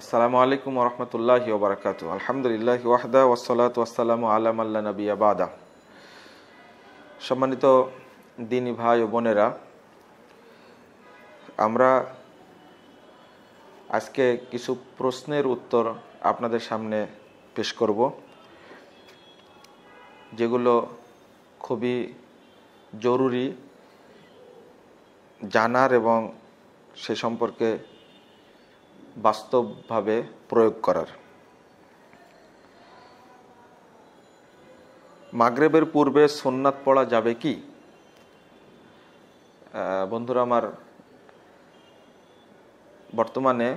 আসসালামু আলাইকুম রহমতুল্লাহি ওবরাকাত আলহামদুলিল্লাহ ওয়াহদা ওসলাত ওয়াসালাম আলাম আল্লাহ নবী আবাদা সম্মানিত দিনী ভাই ও বোনেরা আমরা আজকে কিছু প্রশ্নের উত্তর আপনাদের সামনে পেশ করব যেগুলো খুবই জরুরি জানার এবং সে সম্পর্কে বাস্তবভাবে প্রয়োগ করার মাগরেবের পূর্বে সোননাথ পড়া যাবে কি বন্ধুরা আমার বর্তমানে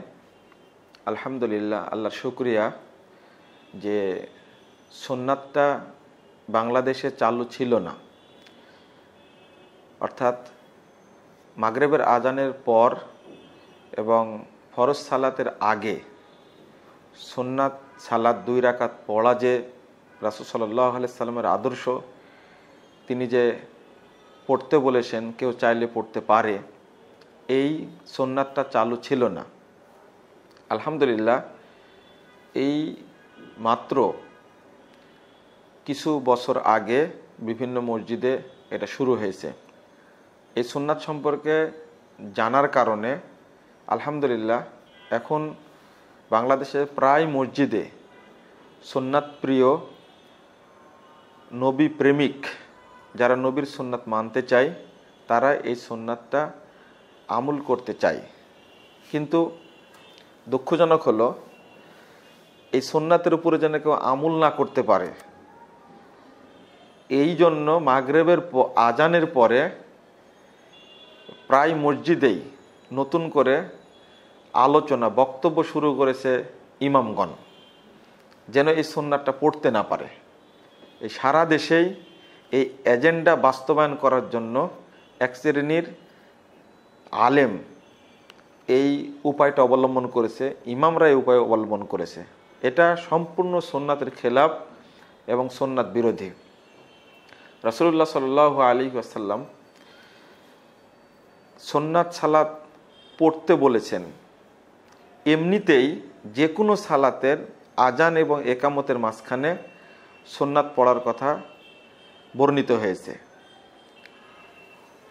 আলহামদুলিল্লাহ আল্লাহর শুক্রিয়া যে সোননাথটা বাংলাদেশে চালু ছিল না অর্থাৎ মাগরেবের আজানের পর এবং ফরজ সালাতের আগে সুন্নাত সালাত দুই রাকাত পড়া যে রাসুল সাল্লাহ সাল্লামের আদর্শ তিনি যে পড়তে বলেছেন কেউ চাইলে পড়তে পারে এই সোননাথটা চালু ছিল না আলহামদুলিল্লাহ এই মাত্র কিছু বছর আগে বিভিন্ন মসজিদে এটা শুরু হয়েছে এই সোননাথ সম্পর্কে জানার কারণে আলহামদুলিল্লাহ এখন বাংলাদেশে প্রায় মসজিদে সোননাথ প্রিয় নবী প্রেমিক যারা নবীর সোননাথ মানতে চায় তারা এই সোননাথটা আমুল করতে চায় কিন্তু দুঃখজনক হলো এই সোননাথের উপরে যেন কেউ আমল না করতে পারে এই জন্য মাগরেবের আজানের পরে প্রায় মসজিদেই নতুন করে আলোচনা বক্তব্য শুরু করেছে ইমামগণ যেন এই সন্ন্যারটা পড়তে না পারে এই সারা দেশেই এই এজেন্ডা বাস্তবায়ন করার জন্য এক শ্রেণীর আলেম এই উপায়টা অবলম্বন করেছে ইমামরা এই উপায় অবলম্বন করেছে এটা সম্পূর্ণ সোননাথের খেলাফ এবং সোননাথ বিরোধী রসুল্লাহ সাল আলী আসাল্লাম সোননাথ সালাত পড়তে বলেছেন এমনিতেই যে কোনো সালাতের আজান এবং একামতের মাঝখানে সোননাথ পড়ার কথা বর্ণিত হয়েছে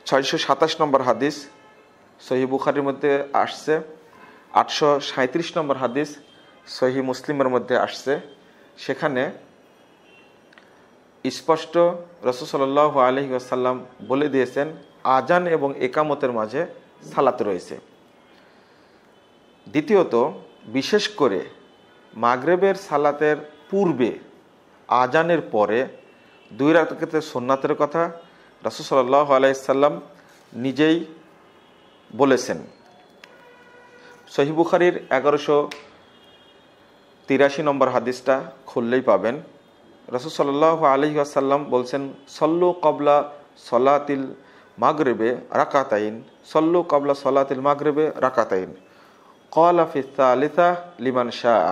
ছয়শো সাতাশ নম্বর হাদিস সহি বুখারির মধ্যে আসছে আটশো সাঁত্রিশ নম্বর হাদিস সহি মুসলিমের মধ্যে আসছে সেখানে স্পষ্ট রসুসল আলহি আসাল্লাম বলে দিয়েছেন আজান এবং একামতের মাঝে সালাত রয়েছে দ্বিতীয়ত বিশেষ করে মাগরেবের সালাতের পূর্বে আজানের পরে দুই রাতকে সোননাথের কথা সাল্লাহ আলাইসাল্লাম নিজেই বলেছেন সহিবুখারির এগারোশো তিরাশি নম্বর হাদিসটা খুললেই পাবেন রসুসল্লাহ আলহি আসাল্লাম বলছেন সল্লু কবলা সলাতিল মাগরেবে রাকাতাইন সল্লু কবলা সলাতিল মাগরেবে রাকাতাইন লিমান শাহ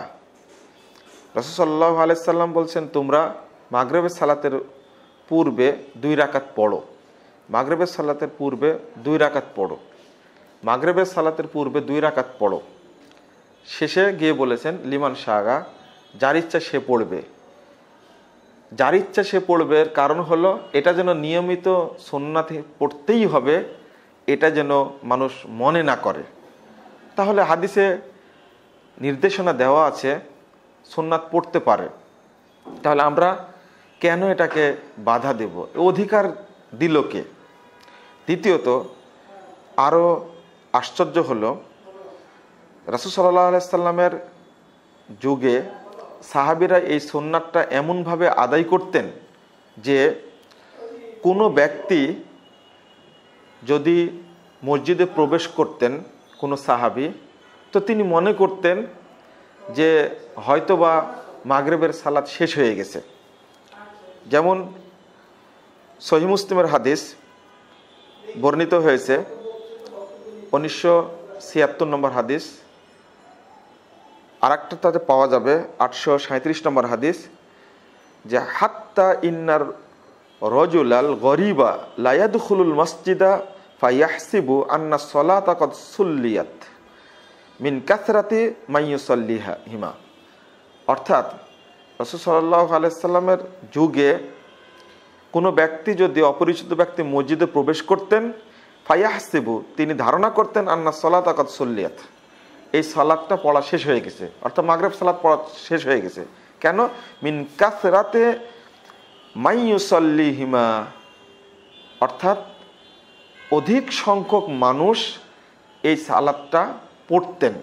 রসসল্লাহ আলাইসাল্লাম বলছেন তোমরা মাগরেবের সালাতের পূর্বে দুই রাকাত পড়ো মাগরেবের সালাতের পূর্বে দুই রাকাত পড়ো মাগরেবের সালাতের পূর্বে দুই রাকাত পড়ো শেষে গিয়ে বলেছেন লিমান শাহা যার ইচ্ছা সে পড়বে যার ইচ্ছা সে পড়বে কারণ হলো এটা যেন নিয়মিত সন্ন্যাতে পড়তেই হবে এটা যেন মানুষ মনে না করে তাহলে হাদিসে নির্দেশনা দেওয়া আছে সোননাথ পড়তে পারে তাহলে আমরা কেন এটাকে বাধা দেব অধিকার দিল কে দ্বিতীয়ত আরও আশ্চর্য হল রাসুল সাল্লাহ সাল্লামের যুগে সাহাবিরা এই সোননাথটা এমনভাবে আদায় করতেন যে কোনো ব্যক্তি যদি মসজিদে প্রবেশ করতেন কোনো সাহাবি তো তিনি মনে করতেন যে হয়তোবা মাগরেবের সালাদ শেষ হয়ে গেছে যেমন সহি মুসলিমের হাদিস বর্ণিত হয়েছে উনিশশো ছিয়াত্তর নম্বর হাদিস আর একটা তাতে পাওয়া যাবে আটশো সাঁত্রিশ নম্বর হাদিস যে হাত্তা ইন্নার রজুলাল গরিবা লায়াদুখুলুল মসজিদা ফাইয়াহসিবু আন্না সলা তাকত সুল্লিয়াত মিন কাসরাতে মাইয়ুসল্লিহা হিমা অর্থাৎ রসুল সাল্লাহ আলাইসাল্লামের যুগে কোনো ব্যক্তি যদি অপরিচিত ব্যক্তি মসজিদে প্রবেশ করতেন ফাইয়াহসিবু তিনি ধারণা করতেন আন্না সলাত আকাত সল্লিয়াত এই সালাদটা পড়া শেষ হয়ে গেছে অর্থাৎ মাগরেব সালাদ পড়া শেষ হয়ে গেছে কেন মিন কাসরাতে হিমা অর্থাৎ অধিক সংখ্যক মানুষ এই সালাদটা পড়তেন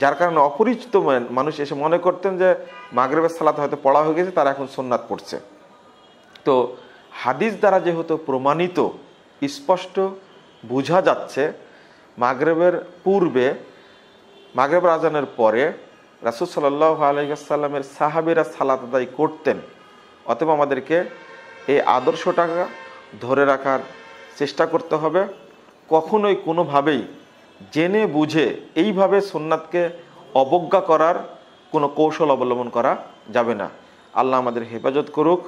যার কারণে অপরিচিত মানুষ এসে মনে করতেন যে মাগরেবের সালাদ হয়তো পড়া হয়ে গেছে তারা এখন সোননাথ পড়ছে তো হাদিস দ্বারা যেহেতু প্রমাণিত স্পষ্ট বোঝা যাচ্ছে মাগরেবের পূর্বে মাগরেব রাজানের পরে রাসুল সাল্লাহ আলহিসাল্লামের সাহাবিরা সালাত আদায় করতেন অথবা আমাদেরকে এই আদর্শটাকে ধরে রাখার চেষ্টা করতে হবে কখনোই কোনোভাবেই জেনে বুঝে এইভাবে সোননাথকে অবজ্ঞা করার কোনো কৌশল অবলম্বন করা যাবে না আল্লাহ আমাদের হেফাজত করুক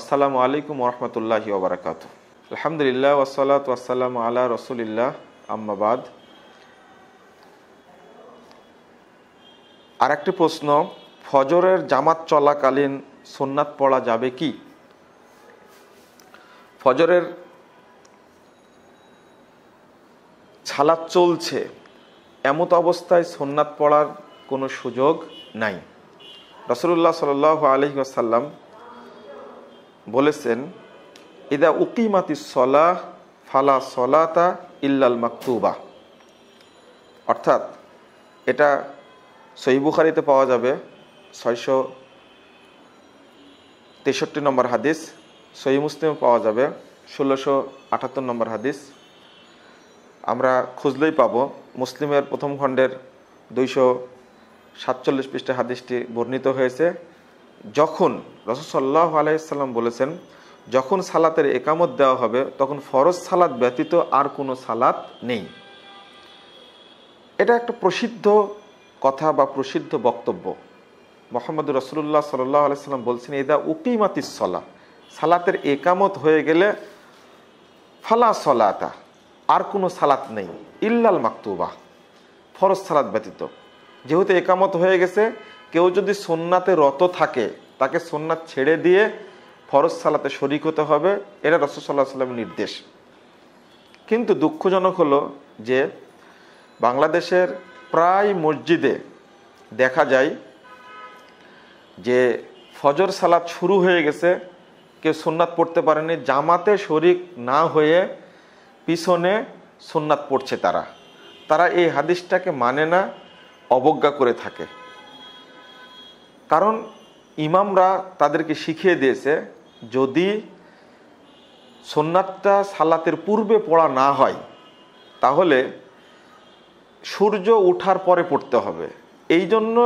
আসসালামু আলাইকুম রহমতুল্লাহি ওবরাকাত আলহামদুলিল্লাহ ওসালাত ওয়াসালাম আল্লাহ রসুলিল্লাহ আম্মাবাদ আর একটি প্রশ্ন ফজরের জামাত চলাকালীন সোননাথ পড়া যাবে কি ফজরের সালাদ চলছে এমত অবস্থায় সোননাথ পড়ার কোনো সুযোগ নাই রসুল্লাহ সাল আলহি আসাল্লাম বলেছেন ইদা উকিমাতি সলা ফালা সলাতা ইল্লাল মাকতুবা অর্থাৎ এটা সহিবুখারিতে পাওয়া যাবে ছয়শো তেষট্টি নম্বর হাদিস সহি মুসলিমে পাওয়া যাবে ষোলোশো আটাত্তর নম্বর হাদিস আমরা খুঁজলেই পাব মুসলিমের প্রথম খণ্ডের দুইশো সাতচল্লিশ পৃষ্ঠে হাদিসটি বর্ণিত হয়েছে যখন রসসল্লাহ আলাইসাল্লাম বলেছেন যখন সালাতের একামত দেওয়া হবে তখন ফরজ সালাত ব্যতীত আর কোনো সালাত নেই এটা একটা প্রসিদ্ধ কথা বা প্রসিদ্ধ বক্তব্য মোহাম্মদ রসুল্লাহ সাল্লাহ আলাইসাল্লাম বলছেন এদা উকিমাতিস সলা সালাতের একামত হয়ে গেলে ফালা সলাতা আর কোনো সালাত নেই ইল্লাল মাকতুবা ফরজ সালাত ব্যতীত যেহেতু একামত হয়ে গেছে কেউ যদি সোননাতে রত থাকে তাকে সোননাথ ছেড়ে দিয়ে ফরজ সালাতে শরিক হতে হবে এটা রসদাল্লাহ সাল্লামের নির্দেশ কিন্তু দুঃখজনক হলো যে বাংলাদেশের প্রায় মসজিদে দেখা যায় যে ফজর সালাত শুরু হয়ে গেছে কেউ সোননাথ পড়তে পারেনি জামাতে শরিক না হয়ে পিছনে সোননাথ পড়ছে তারা তারা এই হাদিসটাকে মানে না অবজ্ঞা করে থাকে কারণ ইমামরা তাদেরকে শিখিয়ে দিয়েছে যদি সোননাথটা সালাতের পূর্বে পড়া না হয় তাহলে সূর্য উঠার পরে পড়তে হবে এই জন্য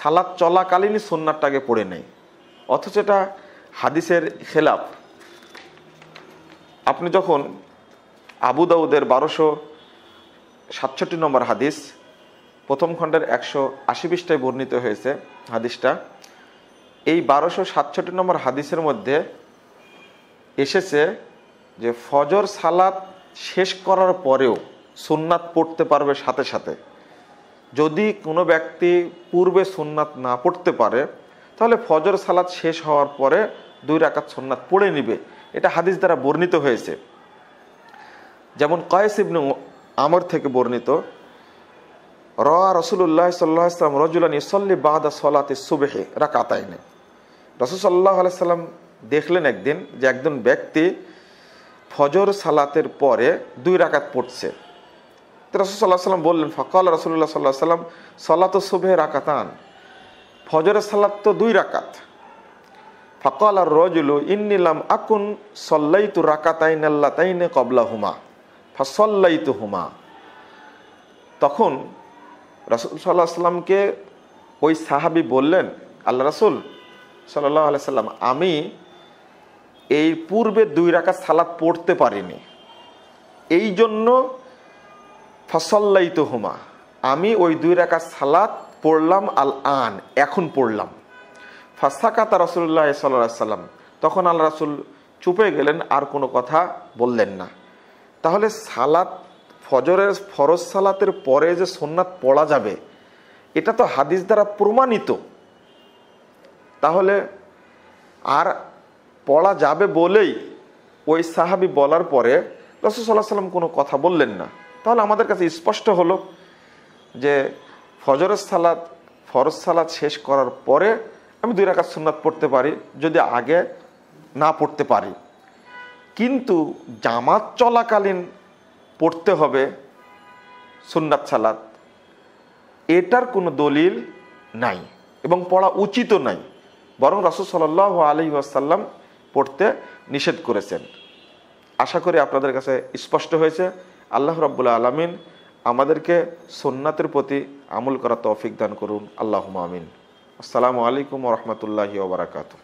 সালাদ চলাকালীনই সোননাথটাকে পড়ে নেই অথচ এটা হাদিসের খেলাপ আপনি যখন আবুদাউদের বারোশো সাতষট্টি নম্বর হাদিস প্রথম খণ্ডের একশো আশি পৃষ্ঠায় বর্ণিত হয়েছে হাদিসটা এই বারোশো সাতষট্টি নম্বর হাদিসের মধ্যে এসেছে যে ফজর সালাত শেষ করার পরেও সুন্নাত পড়তে পারবে সাথে সাথে যদি কোনো ব্যক্তি পূর্বে সুন্নাত না পড়তে পারে তাহলে ফজর সালাত শেষ হওয়ার পরে দুই রাকাত সোননাথ পড়ে নিবে এটা হাদিস দ্বারা বর্ণিত হয়েছে যেমন কয়েস ইবনু আমর থেকে বর্ণিত র রসুল্লাহ সাল্লাহ ইসলাম রজুলান ইসল্লি বাদা সলাতে সুবেহে রাকাতাইনে রসুল সাল্লাহ আলাইসাল্লাম দেখলেন একদিন যে একজন ব্যক্তি ফজর সালাতের পরে দুই রাকাত পড়ছে রসুল সাল্লাহ সাল্লাম বললেন ফকাল রসুল্লাহ সাল্লাহ সাল্লাম সলাত সুবেহ রাকাতান ফজরের সালাত তো দুই রাকাত ফকাল আর রজুল ইন্নিলাম আকুন সল্লাই তু রাকাতাইন আল্লা তাইনে কবলা হুমা ফাসল্লাইতু হুমা তখন রাসুল সাল্লাহ সাল্লামকে ওই সাহাবি বললেন আল্লাহ রাসুল সাল্লাহ সাল্লাম আমি এই পূর্বে দুই রাখা সালাদ পড়তে পারিনি এই জন্য ফসল্লাইত হুমা আমি ওই দুই রাখা সালাদ পড়লাম আল আন এখন পড়লাম ফাসাকাতা রসুল্লাহ সাল্লাহ সাল্লাম তখন আল্লাহ রাসুল চুপে গেলেন আর কোনো কথা বললেন না তাহলে সালাত ফজরের ফরজ সালাতের পরে যে সোনাত পড়া যাবে এটা তো হাদিস দ্বারা প্রমাণিত তাহলে আর পড়া যাবে বলেই ওই সাহাবি বলার পরে রসুসাল্লাহ সাল্লাম কোনো কথা বললেন না তাহলে আমাদের কাছে স্পষ্ট হলো যে ফজরের সালাদ ফরজ সালাদ শেষ করার পরে আমি দুই রাখার সুন্নাত পড়তে পারি যদি আগে না পড়তে পারি কিন্তু জামাত চলাকালীন পড়তে হবে সুন্নাত সালাত এটার কোনো দলিল নাই এবং পড়া উচিতও নাই বরং রসদ সাল্লাহ আলি আসাল্লাম পড়তে নিষেধ করেছেন আশা করি আপনাদের কাছে স্পষ্ট হয়েছে আল্লাহ রব্বুল্লা আলমিন আমাদেরকে সোননাথের প্রতি আমল করা তৌফিক দান করুন আল্লাহ আমিন আসসালামু আলাইকুম রহমতুল্লাহি ওবরাকাতু